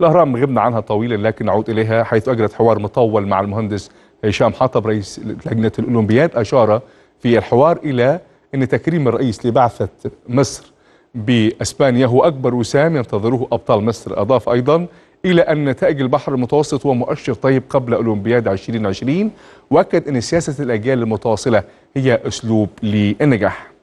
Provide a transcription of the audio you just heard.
الأهرام غبنا عنها طويلا لكن نعود إليها حيث أجرت حوار مطول مع المهندس هشام حطب رئيس لجنة الأولمبياد أشار في الحوار إلى أن تكريم الرئيس لبعثة مصر بأسبانيا هو أكبر وسام ينتظره أبطال مصر أضاف أيضا إلى أن نتائج البحر المتوسط هو مؤشر طيب قبل أولمبياد 2020 وأكد أن سياسة الأجيال المتواصلة هي أسلوب للنجاح